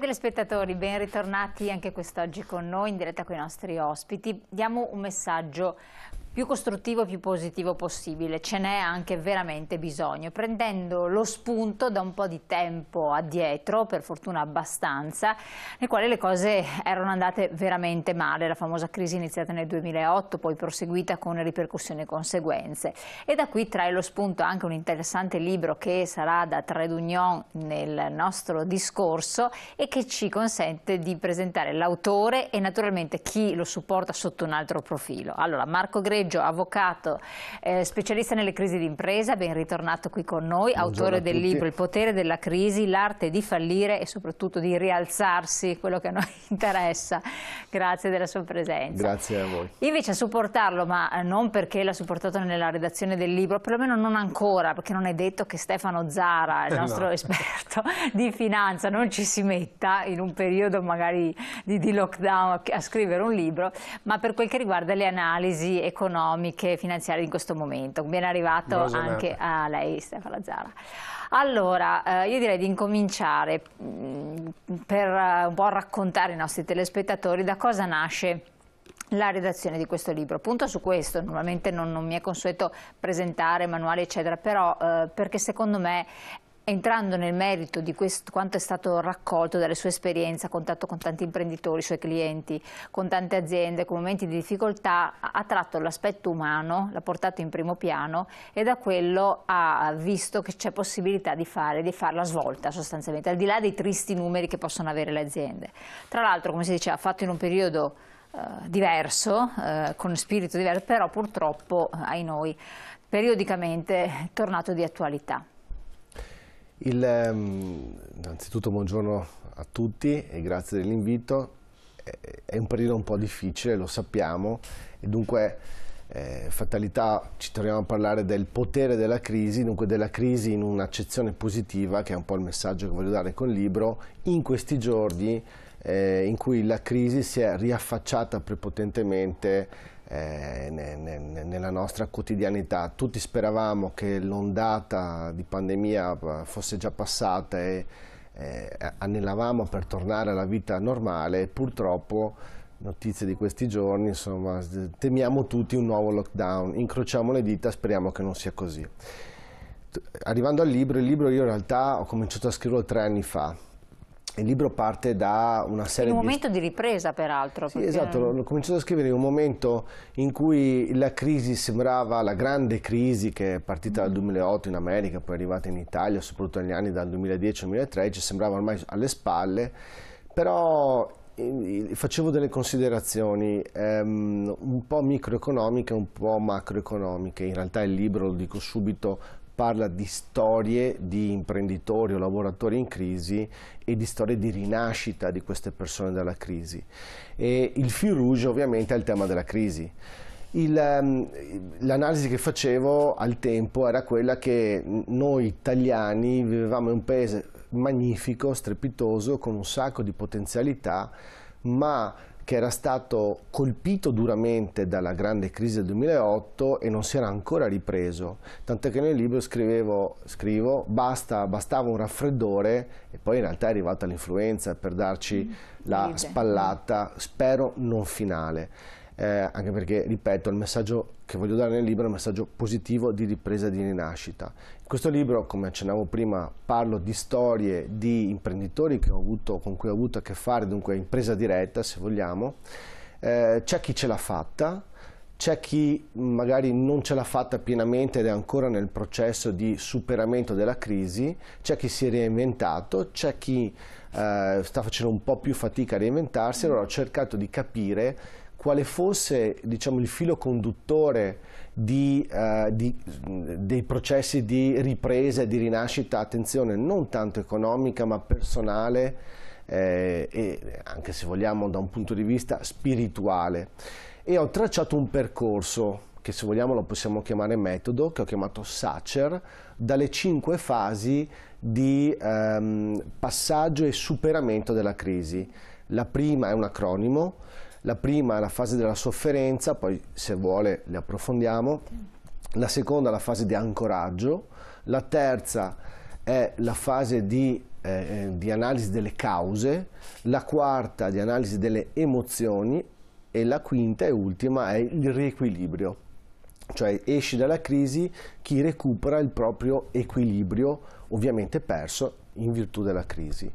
Cari telespettatori, ben ritornati anche quest'oggi con noi in diretta con i nostri ospiti. Diamo un messaggio più costruttivo, e più positivo possibile, ce n'è anche veramente bisogno, prendendo lo spunto da un po' di tempo addietro, per fortuna abbastanza, nel quale le cose erano andate veramente male, la famosa crisi iniziata nel 2008, poi proseguita con ripercussioni e conseguenze. E da qui trae lo spunto anche un interessante libro che sarà da Tredunion nel nostro discorso e che ci consente di presentare l'autore e naturalmente chi lo supporta sotto un altro profilo. Allora, Marco Grevi Seggio, avvocato, eh, specialista nelle crisi d'impresa, ben ritornato qui con noi, Buongiorno autore del libro Il potere della crisi, l'arte di fallire e soprattutto di rialzarsi, quello che a noi interessa. Grazie della sua presenza. Grazie a voi. Invece a supportarlo, ma non perché l'ha supportato nella redazione del libro, perlomeno non ancora, perché non è detto che Stefano Zara, il eh, nostro no. esperto di finanza, non ci si metta in un periodo magari di, di lockdown a scrivere un libro, ma per quel che riguarda le analisi economiche economiche e finanziarie in questo momento. Ben arrivato Buongiorno. anche a lei Stefano Lazzara. Allora, eh, io direi di incominciare mm, per eh, un po' raccontare ai nostri telespettatori da cosa nasce la redazione di questo libro. Punto su questo, normalmente non, non mi è consueto presentare manuali eccetera, però eh, perché secondo me entrando nel merito di questo, quanto è stato raccolto dalla sua esperienza, contatto con tanti imprenditori, suoi clienti, con tante aziende, con momenti di difficoltà, ha tratto l'aspetto umano, l'ha portato in primo piano e da quello ha visto che c'è possibilità di fare, di fare la svolta sostanzialmente, al di là dei tristi numeri che possono avere le aziende. Tra l'altro, come si diceva, fatto in un periodo eh, diverso, eh, con spirito diverso, però purtroppo, eh, ai noi, periodicamente è tornato di attualità. Il, ehm, innanzitutto buongiorno a tutti e grazie dell'invito. È un periodo un po' difficile, lo sappiamo, e dunque eh, fatalità ci troviamo a parlare del potere della crisi, dunque della crisi in un'accezione positiva, che è un po' il messaggio che voglio dare col libro, in questi giorni eh, in cui la crisi si è riaffacciata prepotentemente eh, ne, ne, nella nostra quotidianità. Tutti speravamo che l'ondata di pandemia eh, fosse già passata e eh, annelavamo per tornare alla vita normale, purtroppo notizie di questi giorni, insomma, temiamo tutti un nuovo lockdown, incrociamo le dita, speriamo che non sia così. Arrivando al libro, il libro io in realtà ho cominciato a scriverlo tre anni fa, il libro parte da una serie di... un momento di, di ripresa, peraltro. Sì, perché... esatto, l'ho cominciato a scrivere in un momento in cui la crisi sembrava, la grande crisi che è partita dal 2008 mm. in America, poi è arrivata in Italia, soprattutto negli anni dal 2010-2013, sembrava ormai alle spalle, però facevo delle considerazioni ehm, un po' microeconomiche, un po' macroeconomiche. In realtà il libro, lo dico subito, parla di storie di imprenditori o lavoratori in crisi e di storie di rinascita di queste persone dalla crisi. E il fil rouge ovviamente è il tema della crisi. Ehm, l'analisi che facevo al tempo era quella che noi italiani vivevamo in un paese magnifico, strepitoso, con un sacco di potenzialità, ma che era stato colpito duramente dalla grande crisi del 2008 e non si era ancora ripreso, tant'è che nel libro scrivevo, scrivo, basta, bastava un raffreddore e poi in realtà è arrivata l'influenza per darci mm. la spallata, spero non finale eh, anche perché, ripeto, il messaggio che voglio dare nel libro è un messaggio positivo di ripresa e di rinascita. In questo libro, come accennavo prima, parlo di storie di imprenditori avuto, con cui ho avuto a che fare, dunque impresa diretta se vogliamo. Eh, c'è chi ce l'ha fatta, c'è chi magari non ce l'ha fatta pienamente ed è ancora nel processo di superamento della crisi, c'è chi si è reinventato, c'è chi eh, sta facendo un po' più fatica a reinventarsi, allora ho cercato di capire quale fosse diciamo, il filo conduttore di, eh, di, dei processi di ripresa e di rinascita, attenzione, non tanto economica ma personale eh, e anche se vogliamo da un punto di vista spirituale. E ho tracciato un percorso che se vogliamo lo possiamo chiamare metodo, che ho chiamato Sacer, dalle cinque fasi di ehm, passaggio e superamento della crisi. La prima è un acronimo, la prima è la fase della sofferenza, poi se vuole le approfondiamo. La seconda è la fase di ancoraggio. La terza è la fase di, eh, eh, di analisi delle cause. La quarta di analisi delle emozioni. E la quinta e ultima è il riequilibrio. Cioè esci dalla crisi chi recupera il proprio equilibrio, ovviamente perso in virtù della crisi.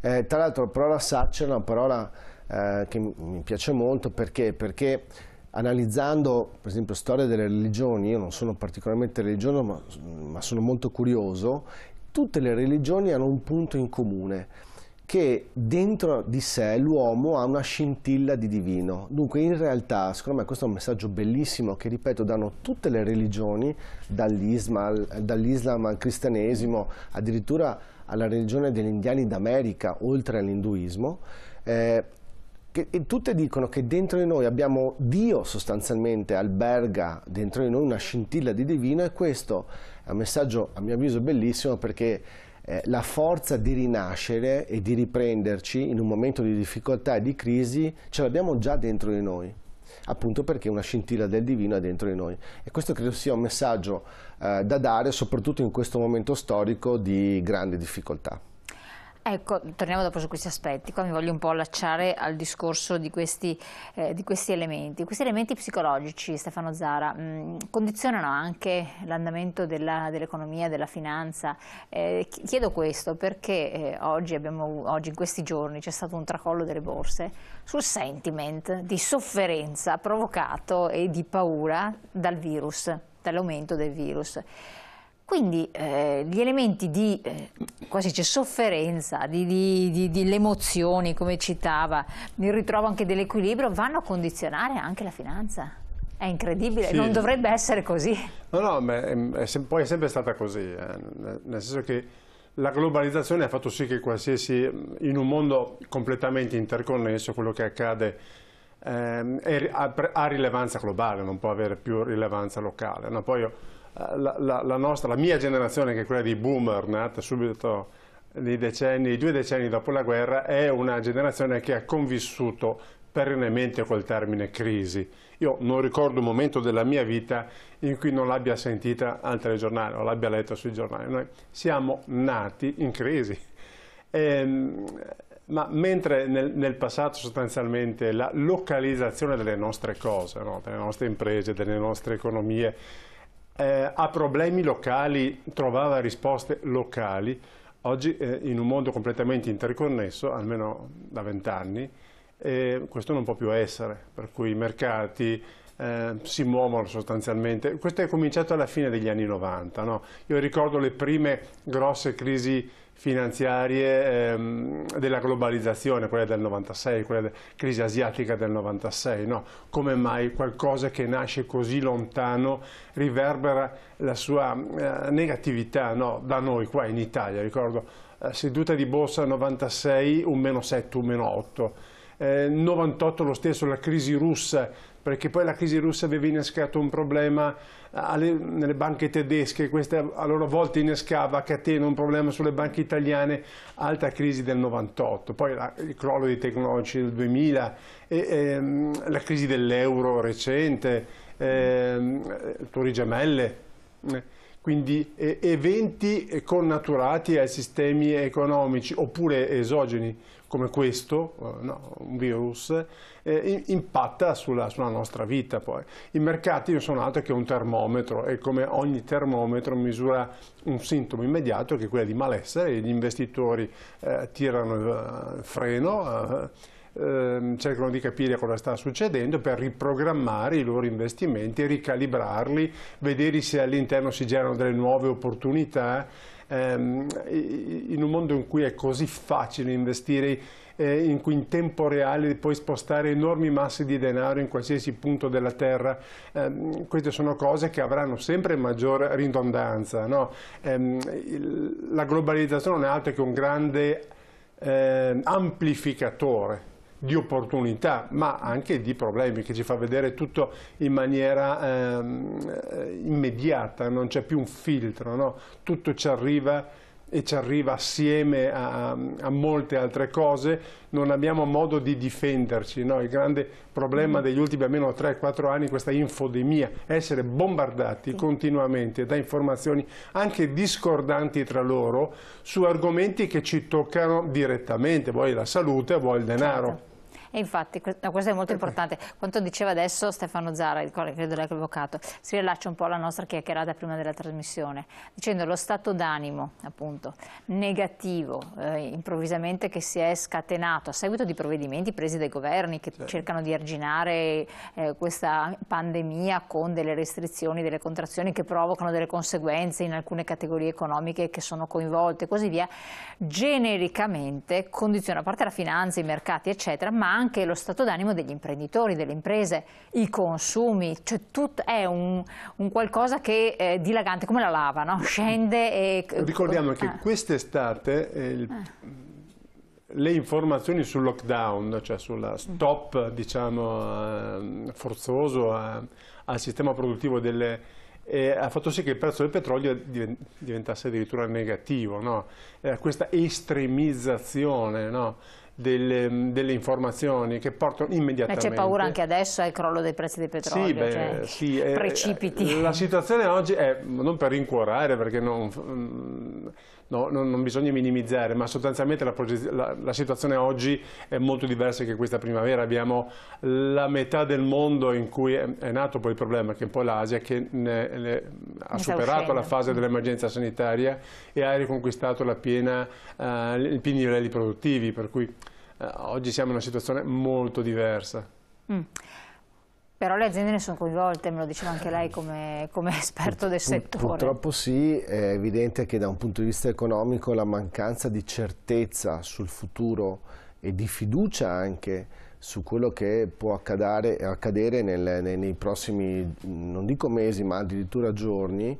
Eh, tra l'altro la parola saccia è una parola eh, che mi piace molto perché, perché analizzando per esempio storia delle religioni, io non sono particolarmente religioso ma, ma sono molto curioso, tutte le religioni hanno un punto in comune che dentro di sé l'uomo ha una scintilla di divino. Dunque in realtà, secondo me questo è un messaggio bellissimo che, ripeto, danno tutte le religioni, dall'Islam al, cristianesimo, addirittura alla religione degli indiani d'America, oltre all'induismo, eh, che, tutte dicono che dentro di noi abbiamo Dio sostanzialmente, alberga dentro di noi una scintilla di divino e questo è un messaggio a mio avviso bellissimo perché eh, la forza di rinascere e di riprenderci in un momento di difficoltà e di crisi ce l'abbiamo già dentro di noi appunto perché una scintilla del divino è dentro di noi e questo credo sia un messaggio eh, da dare soprattutto in questo momento storico di grande difficoltà. Ecco, torniamo dopo su questi aspetti, qua mi voglio un po' allacciare al discorso di questi, eh, di questi elementi. Questi elementi psicologici, Stefano Zara, mh, mm, condizionano anche l'andamento dell'economia, dell della finanza. Eh, chiedo questo perché eh, oggi, abbiamo, oggi, in questi giorni, c'è stato un tracollo delle borse sul sentiment di sofferenza provocato e di paura dal virus, dall'aumento del virus. Quindi eh, gli elementi di eh, quasi c'è sofferenza, di, di, di, di le emozioni, come citava, il ritrovo anche dell'equilibrio, vanno a condizionare anche la finanza. È incredibile, sì. non dovrebbe essere così. No, no, ma è, è, è, poi è sempre stata così, eh. nel senso che la globalizzazione ha fatto sì che qualsiasi, in un mondo completamente interconnesso, quello che accade eh, è, ha, ha, rilevanza globale, non può avere più rilevanza locale. No? Poi, eh, la, la, la, nostra, la mia generazione, che è quella di boomer, nata subito nei decenni, due decenni dopo la guerra, è una generazione che ha convissuto perennemente col termine crisi. Io non ricordo un momento della mia vita in cui non l'abbia sentita al telegiornale o l'abbia letta sui giornali. Noi siamo nati in crisi. E, ehm, ma mentre nel, nel passato sostanzialmente la localizzazione delle nostre cose, no? delle nostre imprese, delle nostre economie, eh, a problemi locali trovava risposte locali, oggi eh, in un mondo completamente interconnesso, almeno da vent'anni, eh, questo non può più essere, per cui i mercati, eh, si muovono sostanzialmente. Questo è cominciato alla fine degli anni 90. No? Io ricordo le prime grosse crisi finanziarie ehm, della globalizzazione, quella del 96, quella della crisi asiatica del 96, no? come mai qualcosa che nasce così lontano riverbera la sua eh, negatività no? da noi qua in Italia, ricordo eh, seduta di borsa 96 un meno 7, un meno 8, eh, 98 lo stesso la crisi russa perché poi la crisi russa aveva innescato un problema eh, alle, nelle banche tedesche, questa a loro volta innescava a catena un problema sulle banche italiane, alta crisi del 98, poi la, il crollo dei tecnologici del 2000, e, e, ehm, la crisi dell'euro recente, ehm, eh, e, Tori Gemelle, quindi eventi connaturati ai sistemi economici oppure esogeni come questo, eh, no, un virus, eh, impatta sulla, sulla, nostra vita poi. I mercati non sono altro che un termometro e come ogni termometro misura un sintomo immediato che è quello di malessere e gli investitori eh, tirano il eh, freno, eh, Ehm, cercano di capire cosa sta succedendo per riprogrammare i loro investimenti, ricalibrarli, vedere se all'interno si generano delle nuove opportunità. Ehm, in un mondo in cui è così facile investire, eh, in cui in tempo reale puoi spostare enormi masse di denaro in qualsiasi punto della terra, ehm, queste sono cose che avranno sempre maggiore ridondanza. No? la globalizzazione non è altro che un grande amplificatore di opportunità ma anche di problemi che ci fa vedere tutto in maniera ehm, eh, immediata, non c'è più un filtro, no? tutto ci arriva e ci arriva assieme a, a, molte altre cose, non abbiamo modo di difenderci. No? Il grande problema mm. degli ultimi almeno 3-4 anni è questa infodemia, essere bombardati continuamente da informazioni anche discordanti tra loro su argomenti che ci toccano direttamente, vuoi la salute, vuoi il denaro. Certo. E infatti, questo è molto importante. Quanto diceva adesso Stefano Zara, il quale credo l'avvocato, si riallaccia un po' alla nostra chiacchierata prima della trasmissione, dicendo lo stato d'animo, appunto, negativo, eh, improvvisamente che si è scatenato a seguito di provvedimenti presi dai governi che certo. cercano di arginare eh, questa pandemia con delle restrizioni, delle contrazioni che provocano delle conseguenze in alcune categorie economiche che sono coinvolte e così via, genericamente condiziona a parte la finanza, i mercati, eccetera, ma anche lo stato d'animo degli imprenditori, delle imprese, i consumi, cioè tutto è un, un qualcosa che è eh, dilagante come la lava, no? scende e... Eh, ricordiamo che ah. Eh. quest'estate eh, le informazioni sul lockdown, cioè sul mm. stop diciamo, forzoso al sistema produttivo delle eh, ha fatto sì che il prezzo del petrolio diventasse addirittura negativo, no? eh, questa estremizzazione no? delle, delle, informazioni che portano immediatamente. Ma c'è paura anche adesso al crollo dei prezzi del petrolio, sì, beh, cioè, sì, eh, precipiti. Eh, la situazione oggi è, non per rincuorare perché non, no, non, non bisogna minimizzare, ma sostanzialmente la, la, la, situazione oggi è molto diversa che questa primavera. Abbiamo la metà del mondo in cui è, è nato poi il problema, che è un po' l'Asia, che ne, ne, ha superato la fase dell'emergenza sanitaria e ha riconquistato piena, eh, i pieni livelli produttivi, per cui eh, oggi siamo in una situazione molto diversa. Mm. Però le aziende ne sono coinvolte, me lo diceva anche lei come, come esperto del settore. Purtroppo sì, è evidente che da un punto di vista economico la mancanza di certezza sul futuro e di fiducia anche su quello che può accadere, accadere nel, nei, nei, prossimi, non dico mesi, ma addirittura giorni.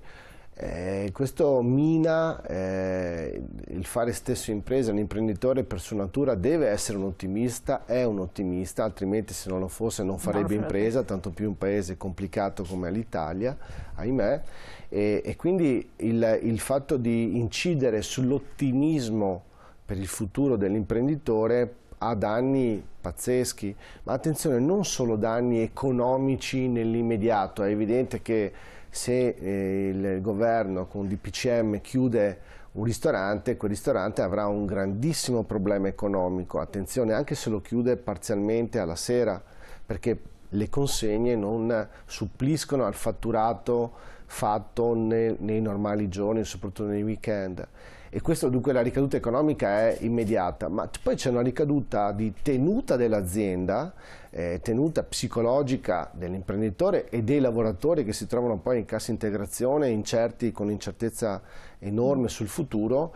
Eh, questo mina eh, il fare stesso impresa, l'imprenditore per sua natura deve essere un ottimista, è un ottimista, altrimenti se non lo fosse non farebbe no, impresa, tanto più un paese complicato come l'Italia, ahimè, e, e quindi il, il fatto di incidere sull'ottimismo per il futuro dell'imprenditore ha danni pazzeschi, ma attenzione, non solo danni economici nell'immediato, è evidente che se eh, il governo con DPCM chiude un ristorante, quel ristorante avrà un grandissimo problema economico, attenzione anche se lo chiude parzialmente alla sera, perché le consegne non suppliscono al fatturato fatto nei, nei normali giorni, soprattutto nei weekend. E questo dunque la ricaduta economica è immediata, ma poi c'è una ricaduta di tenuta dell'azienda, eh, tenuta psicologica dell'imprenditore e dei lavoratori che si trovano poi in cassa integrazione, incerti, con incertezza enorme sul futuro,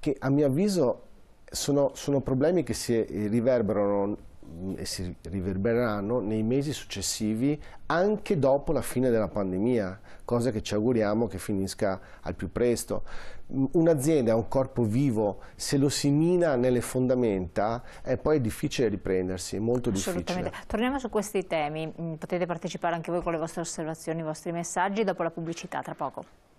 che a mio avviso sono, sono problemi che si eh, riverberano Mm, e si riverbereranno nei mesi successivi anche dopo la fine della pandemia, cosa che ci auguriamo che finisca al più presto. Mm, un'azienda è un corpo vivo, se lo si mina nelle fondamenta è poi difficile riprendersi, è molto difficile. Torniamo su questi temi, mm, potete partecipare anche voi con le vostre osservazioni, i vostri messaggi dopo la pubblicità, tra poco.